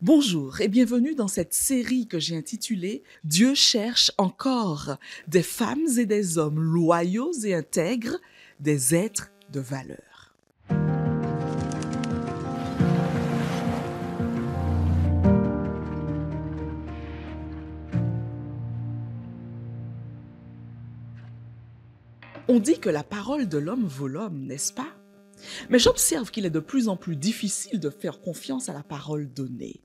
Bonjour et bienvenue dans cette série que j'ai intitulée Dieu cherche encore des femmes et des hommes loyaux et intègres, des êtres de valeur. On dit que la parole de l'homme vaut l'homme, n'est-ce pas mais j'observe qu'il est de plus en plus difficile de faire confiance à la parole donnée.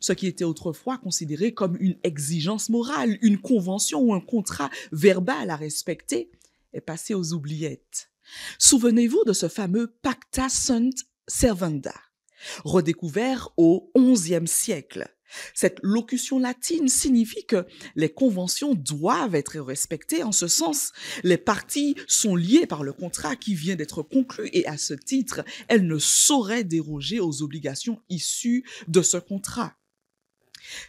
Ce qui était autrefois considéré comme une exigence morale, une convention ou un contrat verbal à respecter, est passé aux oubliettes. Souvenez-vous de ce fameux pacta sunt servanda, redécouvert au XIe siècle. Cette locution latine signifie que les conventions doivent être respectées. En ce sens, les parties sont liées par le contrat qui vient d'être conclu et à ce titre, elles ne sauraient déroger aux obligations issues de ce contrat.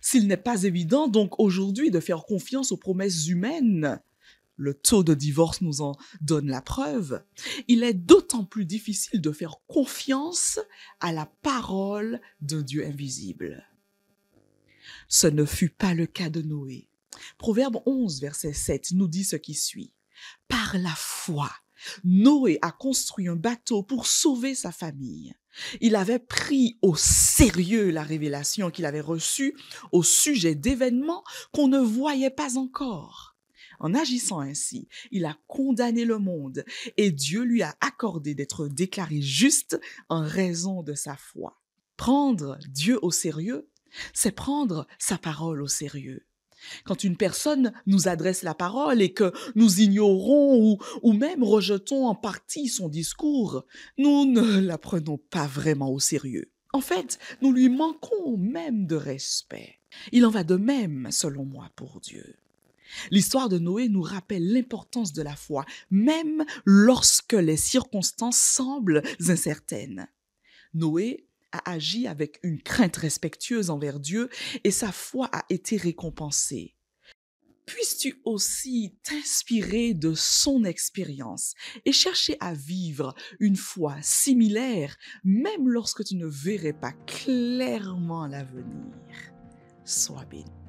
S'il n'est pas évident donc aujourd'hui de faire confiance aux promesses humaines, le taux de divorce nous en donne la preuve, il est d'autant plus difficile de faire confiance à la parole d'un Dieu invisible. Ce ne fut pas le cas de Noé. Proverbe 11, verset 7 nous dit ce qui suit. Par la foi, Noé a construit un bateau pour sauver sa famille. Il avait pris au sérieux la révélation qu'il avait reçue au sujet d'événements qu'on ne voyait pas encore. En agissant ainsi, il a condamné le monde et Dieu lui a accordé d'être déclaré juste en raison de sa foi. Prendre Dieu au sérieux, c'est prendre sa parole au sérieux. Quand une personne nous adresse la parole et que nous ignorons ou, ou, même rejetons en partie son discours, nous ne la prenons pas vraiment au sérieux. En fait, nous lui manquons même de respect. Il en va de même, selon moi, pour Dieu. L'histoire de Noé nous rappelle l'importance de la foi, même lorsque les circonstances semblent incertaines. Noé a agi avec une crainte respectueuse envers Dieu et sa foi a été récompensée. Puisses-tu aussi t'inspirer de son expérience et chercher à vivre une foi similaire, même lorsque tu ne verrais pas clairement l'avenir. Sois béni.